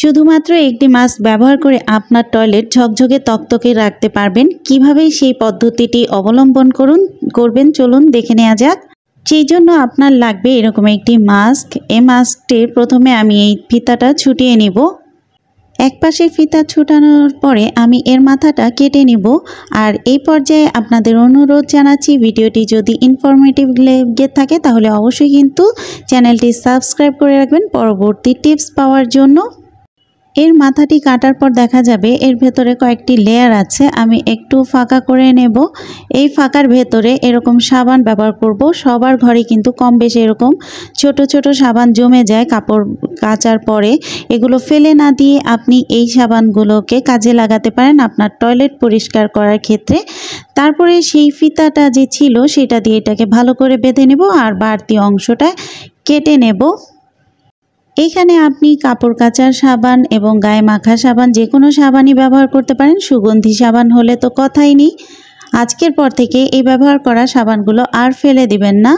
শুধুমাত্র একটি মাস্ক ব্যবহার করে আপনার টয়লেট ঝকঝকে তকতকে রাখতে পারবেন কিভাবে সেই পদ্ধতিটি অবলম্বন করুন করবেন চলুন দেখে নেওয়া যাক সেই জন্য আপনার লাগবে এরকম একটি মাস্ক এ মাস্কটির প্রথমে আমি এই ফিতাটা ছুটিয়ে নিব এক পাশে ফিতা ছুটানোর পরে আমি এর মাথাটা কেটে নিব আর এই পর্যায়ে আপনাদের অনুরোধ জানাচ্ছি ভিডিওটি যদি ইনফরমেটিভ লেগে থাকে তাহলে অবশ্যই কিন্তু চ্যানেলটি সাবস্ক্রাইব করে রাখবেন পরবর্তী টিপস পাওয়ার জন্য এর মাথাটি কাটার পর দেখা যাবে এর ভেতরে কয়েকটি লেয়ার আছে আমি একটু ফাঁকা করে নেব এই ফাঁকার ভেতরে এরকম সাবান ব্যবহার করব সবার ঘরে কিন্তু কম বেশি এরকম ছোট ছোট সাবান জমে যায় কাপড় কাচার পরে এগুলো ফেলে না দিয়ে আপনি এই সাবানগুলোকে কাজে লাগাতে পারেন আপনার টয়লেট পরিষ্কার করার ক্ষেত্রে তারপরে সেই ফিতাটা যে ছিল সেটা দিয়ে এটাকে ভালো করে বেঁধে নেব আর বাড়তি অংশটা কেটে নেব এখানে আপনি কাপড় কাচার সাবান এবং গায়ে মাখা সাবান যে কোনো সাবানই ব্যবহার করতে পারেন সুগন্ধি সাবান হলে তো কথাই নেই আজকের পর থেকে এই ব্যবহার করা সাবানগুলো আর ফেলে দিবেন না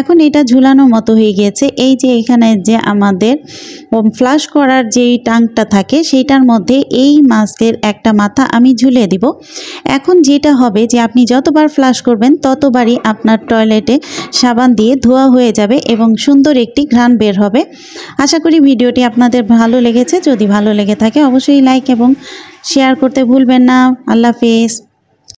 এখন এটা ঝুলানো মতো হয়ে গিয়েছে এই যে এখানে যে আমাদের ফ্লাশ করার যেই টাংটা থাকে সেইটার মধ্যে এই মাস্কের একটা মাথা আমি ঝুলিয়ে দিব এখন যেটা হবে যে আপনি যতবার ফ্লাশ করবেন ততবারই আপনার টয়লেটে সাবান দিয়ে ধোয়া হয়ে যাবে এবং সুন্দর একটি ঘ্রাণ বের হবে আশা করি ভিডিওটি আপনাদের ভালো লেগেছে যদি ভালো লেগে থাকে অবশ্যই লাইক এবং শেয়ার করতে ভুলবেন না আল্লাহ হাফেজ